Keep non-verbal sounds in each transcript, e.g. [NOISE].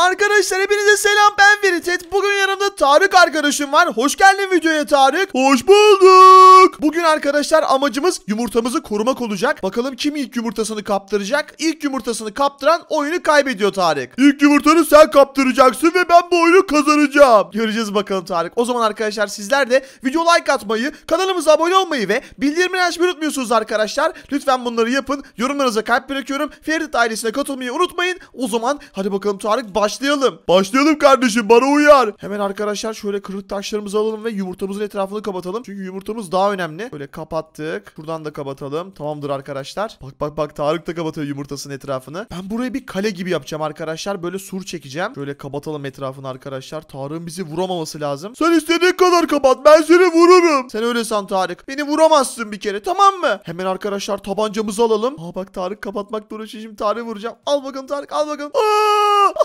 Arkadaşlar hepinize selam ben Veritet. Bugün yanımda Tarık arkadaşım var. Hoş geldin videoya Tarık. Hoş bulduk. Bugün arkadaşlar amacımız yumurtamızı korumak olacak. Bakalım kim ilk yumurtasını kaptıracak. İlk yumurtasını kaptıran oyunu kaybediyor Tarık. İlk yumurtanı sen kaptıracaksın ve ben bu oyunu kazanacağım. Göreceğiz bakalım Tarık. O zaman arkadaşlar sizler de video like atmayı, kanalımıza abone olmayı ve bildirimleri açmayı unutmuyorsunuz arkadaşlar. Lütfen bunları yapın. Yorumlarınıza kalp bırakıyorum. Ferit ailesine katılmayı unutmayın. O zaman hadi bakalım Tarık baş başlayalım. Başlayalım kardeşim bana uyar. Hemen arkadaşlar şöyle kırık taşlarımızı alalım ve yumurtamızın etrafını kapatalım. Çünkü yumurtamız daha önemli. Böyle kapattık. Buradan da kapatalım. Tamamdır arkadaşlar. Bak bak bak Tarık da kapatıyor yumurtasının etrafını. Ben burayı bir kale gibi yapacağım arkadaşlar. Böyle sur çekeceğim. Şöyle kapatalım etrafını arkadaşlar. Tarık'ın bizi vuramaması lazım. Sen istediğin kadar kapat. Ben seni vururum. Sen öyle san Tarık. Beni vuramazsın bir kere tamam mı? Hemen arkadaşlar tabancamızı alalım. Aa bak Tarık kapatmakla uğraşıyor. Şimdi Tarık'ı vuracağım. Al bakalım Tarık al bakalım. Aa!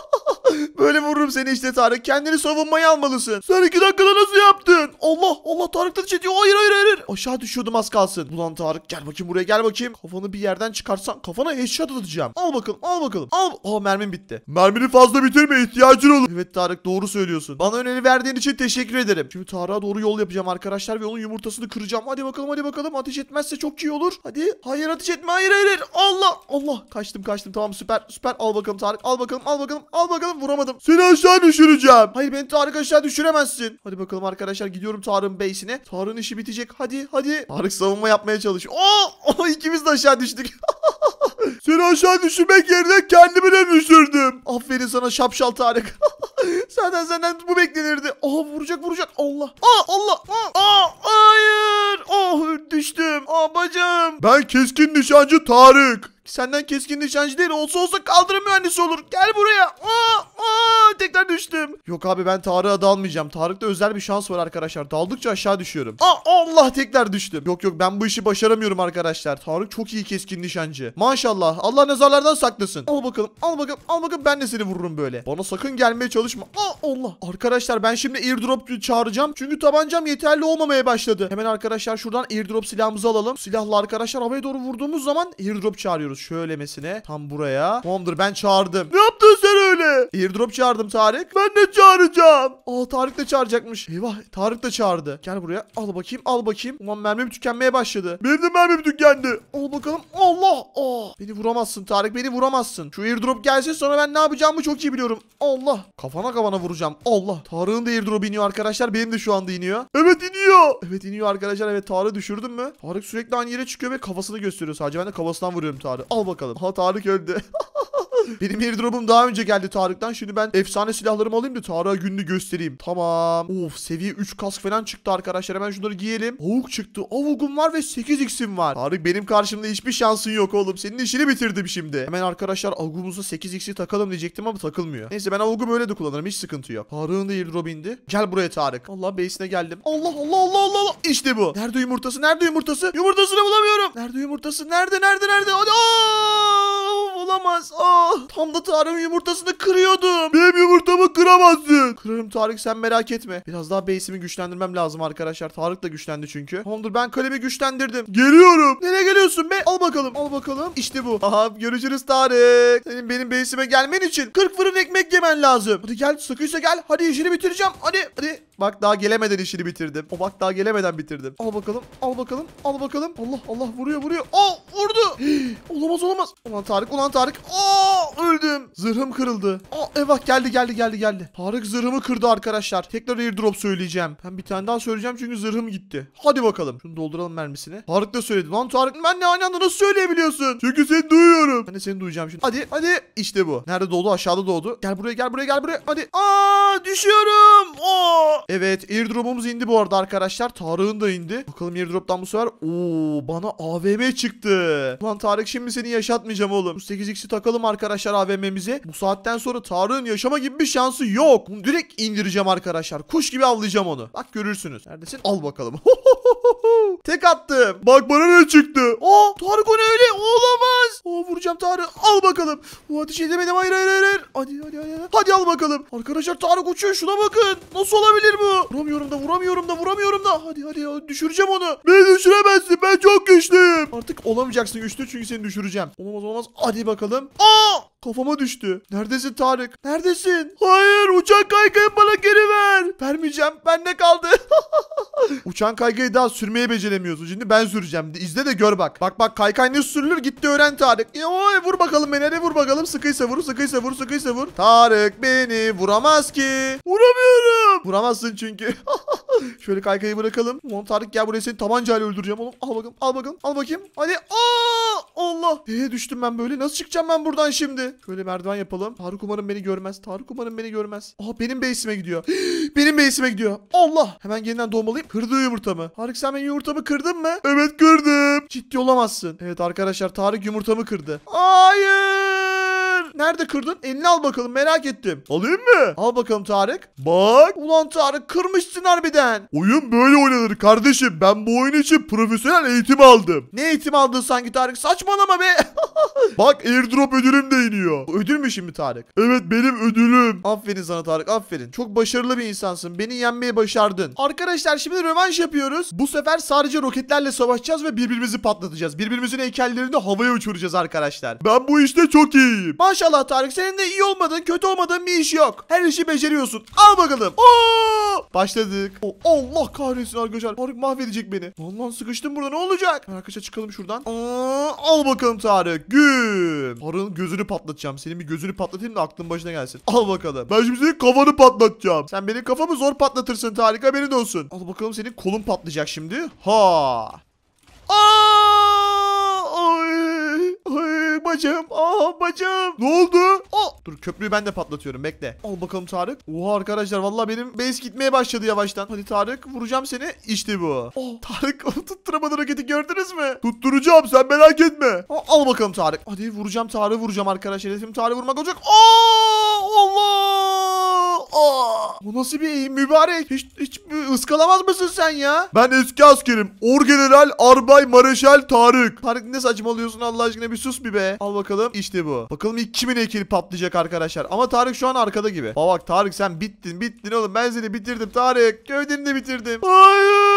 Böyle vururum seni işte Tarık. Kendini savunmaya almalısın. Sen iki dakikada nasıl yaptın? Allah Allah Tarık da çetiyor. Hayır hayır hayır. Aşağı düşüyordum az kalsın. Ulan Tarık gel bakayım buraya gel bakayım. Kafanı bir yerden çıkarsan kafana headshot atacağım. Al bakalım al bakalım. Al. Oh mermim bitti. Mermini fazla bitirme ihtiyacın olur. Evet Tarık doğru söylüyorsun. Bana öneri verdiğin için teşekkür ederim. Şimdi Tarık'a doğru yol yapacağım arkadaşlar ve onun yumurtasını kıracağım. Hadi bakalım hadi bakalım. Ateş etmezse çok iyi olur. Hadi. Hayır ateş etme. hayır. hayır. Allah. Allah. Kaçtım kaçtım. Tamam süper süper. Al bakalım Tarık. Al bakalım al bakalım. Al bakalım. Vuramadım yapmadım. Seni aşağı düşüreceğim. Hayır beni Tarık aşağı düşüremezsin. Hadi bakalım arkadaşlar gidiyorum Tarık'ın base'ine. Tarık'ın işi bitecek. Hadi hadi. Tarık savunma yapmaya çalışıyor. Oo, oh, oo oh, [LAUGHS] ikimiz de aşağı düştük. [LAUGHS] Seni aşağı düşürmek yerine kendimi de düşürdüm. Aferin sana şapşal Tarık. [LAUGHS] Senden senden bu beklenirdi. Aha vuracak vuracak. Allah. Aa ah, Allah. Aa, ah, aa ah, hayır. Oh düştüm. Aa bacağım. Ben keskin nişancı Tarık. Senden keskin nişancı değil olsa olsa kaldırım annesi olur. Gel buraya. Aa, aa, tekrar düştüm. Yok abi ben Tarık'a dalmayacağım. Tarık'ta özel bir şans var arkadaşlar. Daldıkça aşağı düşüyorum. Aa, Allah tekrar düştüm. Yok yok ben bu işi başaramıyorum arkadaşlar. Tarık çok iyi keskin nişancı. Maşallah. Allah nazarlardan saklasın. Al bakalım. Al bakalım. Al bakalım ben de seni vururum böyle. Bana sakın gelmeye çalışma. Aa, Allah. Arkadaşlar ben şimdi airdrop çağıracağım. Çünkü tabancam yeterli olmamaya başladı. Hemen arkadaşlar şuradan airdrop silahımızı alalım. Silahla arkadaşlar havaya doğru vurduğumuz zaman airdrop çağırıyoruz geliyoruz şöylemesine. Tam buraya. Tamamdır ben çağırdım. Ne yaptın sen öyle? Airdrop çağırdım Tarık. Ben de çağıracağım. Aa Tarık da çağıracakmış. Eyvah Tarık da çağırdı. Gel buraya. Al bakayım al bakayım. Ulan mermim tükenmeye başladı. Benim de mermim tükendi. Al bakalım. Allah. Aa. Ah. Beni vuramazsın Tarık beni vuramazsın. Şu airdrop gelse sonra ben ne yapacağımı çok iyi biliyorum. Allah. Kafana kafana vuracağım. Allah. Tarık'ın da airdrop iniyor arkadaşlar. Benim de şu anda iniyor. Evet iniyor. Evet iniyor arkadaşlar. Evet Tarık'ı düşürdüm mü? Tarık sürekli aynı yere çıkıyor ve kafasını gösteriyor sadece. Ben de kafasından vuruyorum Tarık. Al bakalım. Ha Tarık öldü. [LAUGHS] Benim airdrop'um daha önce geldi Tarık'tan. Şimdi ben efsane silahlarımı alayım da Tarık'a gününü göstereyim. Tamam. Of seviye 3 kask falan çıktı arkadaşlar. Hemen şunları giyelim. Avuk çıktı. avukum var ve 8x'im var. Tarık benim karşımda hiçbir şansın yok oğlum. Senin işini bitirdim şimdi. Hemen arkadaşlar avugumuza 8x'i takalım diyecektim ama takılmıyor. Neyse ben avugu böyle de kullanırım. Hiç sıkıntı yok. Tarık'ın da airdrop indi. Gel buraya Tarık. Allah base'ine geldim. Allah Allah Allah Allah Allah. İşte bu. Nerede yumurtası? Nerede yumurtası? Yumurtasını bulamıyorum. Nerede yumurtası? Nerede nerede nerede? Hadi. Aa! olamaz. Aa, Ah, tam da Tarık'ın yumurtasını kırıyordum. Benim yumurtamı kıramazsın. Kırarım Tarık sen merak etme. Biraz daha base'imi güçlendirmem lazım arkadaşlar. Tarık da güçlendi çünkü. Tamamdır ben kalemi güçlendirdim. Geliyorum. Nereye geliyorsun be? Al bakalım. Al bakalım. İşte bu. Aha görüşürüz Tarık. Senin benim base'ime gelmen için 40 fırın ekmek yemen lazım. Hadi gel sıkıysa gel. Hadi işini bitireceğim. Hadi hadi. Bak daha gelemeden işini bitirdim. O bak daha gelemeden bitirdim. Al bakalım. Al bakalım. Al bakalım. Allah Allah vuruyor vuruyor. Oh vurdu. Hii, [GASPS] olamaz olamaz. Ulan Tarık ulan Tarık. Oh öldüm. Zırhım kırıldı. Aa eyvah geldi geldi geldi geldi. Tarık zırhımı kırdı arkadaşlar. Tekrar airdrop söyleyeceğim. Ben bir tane daha söyleyeceğim çünkü zırhım gitti. Hadi bakalım. Şunu dolduralım mermisini. Tarık da söyledi. Lan Tarık ben ne aynı anda nasıl söyleyebiliyorsun? Çünkü seni duyuyorum. Ben de seni duyacağım şimdi. Hadi hadi. İşte bu. Nerede doğdu? Aşağıda doğdu. Gel buraya gel buraya gel buraya. Hadi. Aa düşüyorum. Oo. Evet airdropumuz indi bu arada arkadaşlar. Tarık'ın da indi. Bakalım airdroptan bu sefer. Oo bana AVM çıktı. Lan Tarık şimdi seni yaşatmayacağım oğlum. 8x'i takalım arkadaşlar arkadaşlar AVM'mize. Bu saatten sonra Tarık'ın yaşama gibi bir şansı yok. Bunu direkt indireceğim arkadaşlar. Kuş gibi avlayacağım onu. Bak görürsünüz. Neredesin? Al bakalım. [LAUGHS] Tek attım. Bak bana ne çıktı. Aa Tarık o ne öyle? Olamaz. Aa vuracağım Tarık. Al bakalım. Bu ateş edemedim. Hayır hayır hayır. Hadi hadi hadi. Hadi al bakalım. Arkadaşlar Tarık uçuyor. Şuna bakın. Nasıl olabilir bu? Vuramıyorum da vuramıyorum da vuramıyorum da. Hadi hadi ya. Düşüreceğim onu. Beni düşüremezsin. Ben çok güçlüyüm. Artık olamayacaksın güçlü çünkü seni düşüreceğim. Olamaz olamaz. Hadi bakalım. Aa! Kafama düştü. Neredesin Tarık? Neredesin? Hayır uçan kaygayı bana geri ver. Vermeyeceğim. Bende kaldı. [LAUGHS] uçan kaygayı daha sürmeye beceremiyorsun. Şimdi ben süreceğim. İzle de gör bak. Bak bak kaykay nasıl sürülür gitti öğren Tarık. Ya, e, oy, vur bakalım beni hadi vur bakalım. Sıkıysa vur sıkıysa vur sıkıysa vur. Tarık beni vuramaz ki. Vuramıyorum. Vuramazsın çünkü. [LAUGHS] Şöyle kaykayı bırakalım. Ulan Tarık gel buraya seni tabancayla öldüreceğim oğlum. Al bakalım al bakalım al bakayım. Hadi aa Allah. Ee, düştüm ben böyle. Nasıl çıkacağım ben buradan şimdi? Şöyle merdiven yapalım. Tarık umarım beni görmez. Tarık umarım beni görmez. Aa benim base'ime gidiyor. [GASPS] benim base'ime gidiyor. Allah. Hemen yeniden doğmalıyım. Kırdığı yumurtamı. Tarık sen benim yumurtamı kırdın mı? Evet kırdım. Ciddi olamazsın. Evet arkadaşlar Tarık yumurtamı kırdı. Hayır. Nerede kırdın? Elini al bakalım merak ettim. Alayım mı? Al bakalım Tarık. Bak. Ulan Tarık kırmışsın harbiden. Oyun böyle oynanır kardeşim. Ben bu oyun için profesyonel eğitim aldım. Ne eğitim aldın sanki Tarık? Saçmalama be. [LAUGHS] Bak airdrop ödülüm de iniyor. Bu ödül mü şimdi Tarık? Evet benim ödülüm. Aferin sana Tarık aferin. Çok başarılı bir insansın. Beni yenmeyi başardın. Arkadaşlar şimdi rövanş yapıyoruz. Bu sefer sadece roketlerle savaşacağız ve birbirimizi patlatacağız. Birbirimizin heykellerini havaya uçuracağız arkadaşlar. Ben bu işte çok iyiyim. Maşallah Maşallah Tarık senin de iyi olmadığın kötü olmadığın bir iş yok. Her işi beceriyorsun. Al bakalım. Oo! Başladık. O Allah kahretsin arkadaşlar. Tarık mahvedecek beni. Vallahi sıkıştım burada ne olacak? Arkadaşlar çıkalım şuradan. Aa, al bakalım Tarık. Güm. Tarık'ın gözünü patlatacağım. Senin bir gözünü patlatayım da aklın başına gelsin. Al bakalım. Ben şimdi senin kafanı patlatacağım. Sen benim kafamı zor patlatırsın Tarık haberin olsun. Al bakalım senin kolun patlayacak şimdi. Ha. bacağım. Aa ah bacağım. Ne oldu? Oh. Dur köprüyü ben de patlatıyorum bekle. Al bakalım Tarık. Oha arkadaşlar vallahi benim base gitmeye başladı yavaştan. Hadi Tarık vuracağım seni. İşte bu. Oh. Tarık onu [LAUGHS] tutturamadı roketi gördünüz mü? Tutturacağım sen merak etme. Oh, al bakalım Tarık. Hadi vuracağım Tarık'ı vuracağım arkadaşlar. Hedefim Tarık'ı vurmak olacak. Oh Allah. Aa, bu nasıl bir eğim mübarek? Hiç, hiç ıskalamaz mısın sen ya? Ben eski askerim. Orgeneral Arbay Mareşal Tarık. Tarık ne saçmalıyorsun Allah aşkına bir sus bir be. Al bakalım işte bu. Bakalım ilk kimin heykeli patlayacak arkadaşlar. Ama Tarık şu an arkada gibi. Babak Tarık sen bittin bittin oğlum. Ben seni bitirdim Tarık. Gövdeni de bitirdim. Hayır.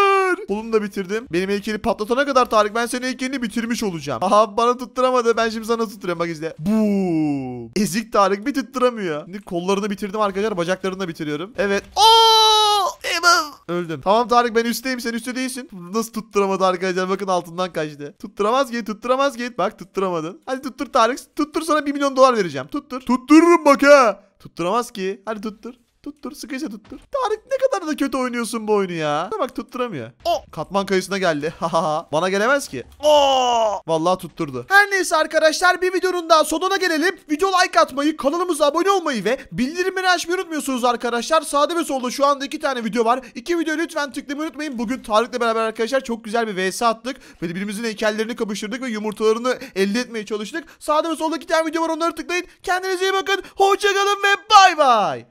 Bunu da bitirdim. Benim heykeli patlatana kadar Tarık ben senin heykelini bitirmiş olacağım. Aha bana tutturamadı. Ben şimdi sana tutturuyorum bak izle. Bu. Ezik Tarık bir tutturamıyor. Şimdi kollarını bitirdim arkadaşlar. Bacaklarını da bitiriyorum. Evet. Oo! Emma. Öldüm. Tamam Tarık ben üstteyim sen üstte değilsin. Nasıl tutturamadı arkadaşlar bakın altından kaçtı. Tutturamaz git tutturamaz git. Bak tutturamadın. Hadi tuttur Tarık. Tuttur sana 1 milyon dolar vereceğim. Tuttur. Tuttururum bak ha. Tutturamaz ki. Hadi tuttur. Tuttur sıkıca tuttur. Tarık ne kadar da kötü oynuyorsun bu oyunu ya. Bak tutturamıyor. O katman kayısına geldi. [LAUGHS] Bana gelemez ki. Oo! Vallahi tutturdu. Her neyse arkadaşlar bir videonun daha sonuna gelelim. Video like atmayı, kanalımıza abone olmayı ve bildirimleri açmayı unutmuyorsunuz arkadaşlar. Sağda ve solda şu anda iki tane video var. İki video lütfen tıklamayı unutmayın. Bugün Tarık'la beraber arkadaşlar çok güzel bir vs attık. Ve birbirimizin heykellerini kapıştırdık ve yumurtalarını elde etmeye çalıştık. Sağda ve solda iki tane video var onları tıklayın. Kendinize iyi bakın. Hoşçakalın ve bay bay.